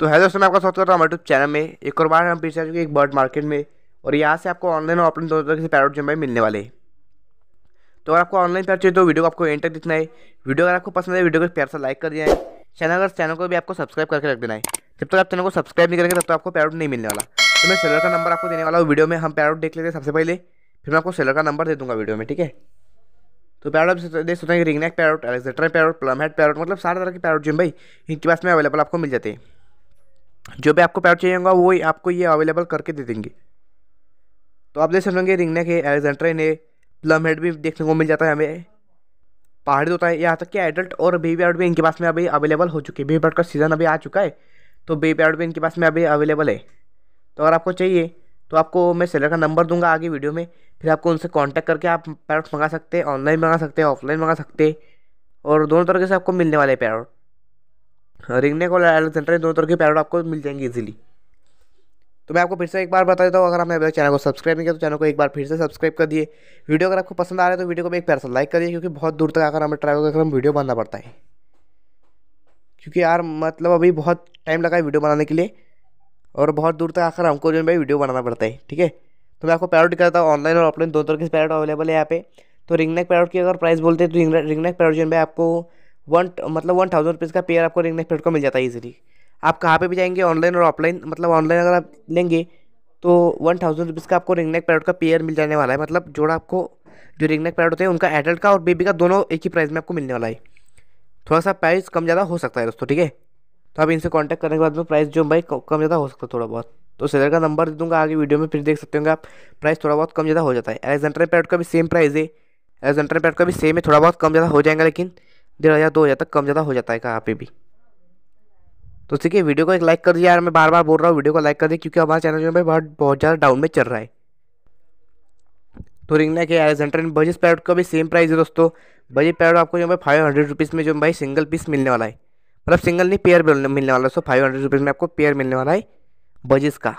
तो हेलो दोस्तों मैं आपका स्वागत करता हूँ हमारे यूट्यूब चैनल में एक और बार हम पीछे आ चुके एक बर्ड मार्केट में और यहाँ से आपको ऑनलाइन और ऑफलाइन दोनों तरह से पैरोट जम्बाई मिलने वाले तो अगर आपको ऑनलाइन पैर चाहिए तो वीडियो को आपको एंटर दिखना है वीडियो अगर आपको पसंद है वीडियो को प्यार से लाइक कर देना है चैनल अगर चैनल को भी आपको सब्सक्राइब करके रख देना है जब तक आप चैनल को सब्सक्राइब नहीं करेंगे तब तक आपको पैरोट नहीं मिलने वाला तो मैं सेलर का नंबर आपको देने वाला हूँ वीडियो में हम पैरोट देख लेते हैं सबसे पहले फिर मैं आपको सेलर का नंबर दे दूँगा वीडियो में ठीक है तो पैरोट आप देख सकते हैं ringneck parrot alexandrine parrot plum head parrot मतलब सारे तरह के पैरोट जिम भाई इनके पास में अवेलेबल आपको मिल जाते हैं जो भी आपको पैड चाहिए होगा वो ही आपको ये अवेलेबल करके दे देंगे तो आप देख होंगे रिंगने के एलेक्जेंड्रा ने प्लम हेड भी देखने को मिल जाता है हमें पहाड़ी तो होता है यहाँ तक कि एडल्ट और बेबी पैड भी इनके पास में अभी अवेलेबल हो चुके हैं बेबी पैड का सीज़न अभी आ चुका है तो बेबी पैड भी इनके पास में अभी अवेलेबल है तो अगर आपको चाहिए तो आपको मैं सेलर का नंबर दूंगा आगे वीडियो में फिर आपको उनसे कॉन्टैक्ट करके आप पैरोट मंगा सकते हैं ऑनलाइन मंगा सकते हैं ऑफलाइन मंगा सकते हैं और दोनों तरीके से आपको मिलने वाले पैरोट हाँ, रिंगनेक और अलेक्सेंडर इन दोनों तरह के पैरोट आपको मिल जाएंगे इजीली तो मैं आपको फिर से एक बार बता देता हूँ अगर हमने अभी चैनल को सब्सक्राइब नहीं किया तो चैनल को एक बार फिर से सब्सक्राइब कर दिए वीडियो अगर आपको पसंद आ रहा है तो वीडियो को भी एक पैर से लाइक करिए क्योंकि बहुत दूर तक आकर हमें ट्रैवल करके हम वीडियो बनाना पड़ता है क्योंकि यार मतलब अभी बहुत टाइम लगा है वीडियो बनाने के लिए और बहुत दूर तक आकर हमको जो है भाई वीडियो बनाना पड़ता है ठीक है तो मैं आपको पैरोट करता हूँ ऑनलाइन और ऑफलाइन दोनों तरह के पैरोट अवेलेबल है यहाँ पे तो रिंगनेक पैरोट की अगर प्राइस बोलते हैं तो रिंगनेक पैरोट जो है आपको वन मतलब वन थाउजेंड रुपीज़ का पेयर आपको रिंग नेक को मिल जाता है ईजिली आप कहाँ पे भी जाएंगे ऑनलाइन और ऑफलाइन मतलब ऑनलाइन अगर आप लेंगे तो वन थाउजेंड रुपीज़ का आपको रिंग नेक पैरट का पेयर मिल जाने वाला है मतलब जोड़ा आपको जो रिंग नेक पैरट होते हैं उनका एडल्ट का और बेबी का दोनों एक ही प्राइस में आपको मिलने वाला है थोड़ा सा प्राइस कम ज़्यादा हो सकता है दोस्तों ठीक है तो आप इनसे कॉन्टैक्ट करने के बाद में प्राइस जो भाई कम ज़्यादा हो सकता है थोड़ा बहुत तो सेलर का नंबर दे दूंगा आगे वीडियो में फिर देख सकते होंगे आप प्राइस थोड़ा बहुत कम ज़्यादा हो जाता है एलेक्जेंडर पैरट का भी सेम प्राइस है एलेक्जेंडर पैरट का भी सेम है थोड़ा बहुत कम ज़्यादा हो जाएगा लेकिन डेढ़ हज़ार दो हज़ार तक कम ज़्यादा हो जाता है कहाँ पे भी तो ठीक है वीडियो को एक लाइक कर दिया यार मैं बार बार बोल रहा हूँ वीडियो को लाइक कर दिया क्योंकि हमारा चैनल जो है बहुत बहुत ज़्यादा डाउन में चल रहा है तो रिंगना के एलेक्जेंडर एंड बजेट पैरोट का भी सेम प्राइस है दोस्तों बजट पैरोट आपको जो है फाइव हंड्रेड रुपीज़ में जो भाई सिंगल पीस मिलने वाला है मतलब सिंगल नहीं पेयर मिलने वाला है सो फाइव हंड्रेड रुपीज़ में आपको पेयर मिलने वाला है बजेस का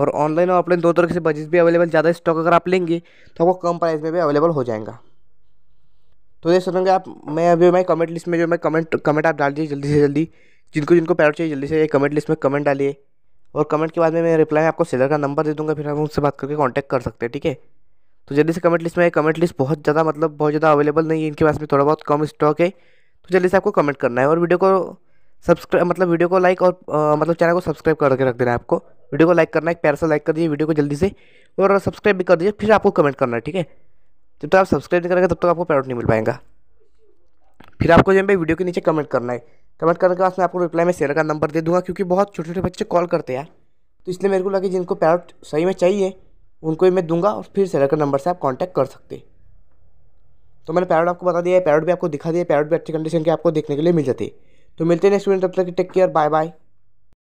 और ऑनलाइन और ऑफलाइन दो तरह से बजेस भी अवेलेबल ज़्यादा स्टॉक अगर आप लेंगे तो आपको कम प्राइस में भी अवेलेबल हो जाएगा तो ये सोचेंगे आप मैं अभी मैं कमेंट लिस्ट में जो मैं कमेंट कमेंट आप डाल दीजिए जल्दी से जल्दी जिनको जिनको पैरोट चाहिए जल्दी से ये कमेंट लिस्ट में कमेंट डालिए और कमेंट के बाद में मैं रिप्लाई में आपको सेलर का नंबर दे दूँगा फिर हम उनसे बात करके कॉन्टैक्ट कर सकते हैं ठीक है तो जल्दी से कमेंट लिस्ट में कमेंट लिस्ट बहुत ज़्यादा मतलब बहुत ज़्यादा अवेलेबल नहीं है इनके पास में थोड़ा बहुत कम स्टॉक है तो जल्दी से आपको कमेंट करना है और वीडियो को सब्सक्राइब मतलब वीडियो को लाइक और मतलब चैनल को सब्सक्राइब करके रख देना है आपको वीडियो को लाइक करना है एक प्यार से लाइक कर दीजिए वीडियो को जल्दी से और सब्सक्राइब भी कर दीजिए फिर आपको कमेंट करना है ठीक है जब तक आप सब्सक्राइब नहीं करेंगे तब तक आपको पैरोट नहीं मिल पाएगा फिर आपको जो है वीडियो के नीचे कमेंट करना है कमेंट करने के बाद मैं आपको रिप्लाई में शेयर का नंबर दे दूंगा क्योंकि बहुत छोटे छोटे बच्चे कॉल करते हैं तो इसलिए मेरे को लगे जिनको पैरट सही में चाहिए उनको ही मैं दूंगा और फिर सेलर का नंबर से आप कांटेक्ट कर सकते तो मैंने पैरट आपको बता दिया है पैरट भी आपको दिखा दिया पैरट भी अच्छी कंडीशन के आपको देखने के लिए मिल जाती है तो मिलते हैं नेक्स्ट वीडियो तब तक टेक केयर बाय बाय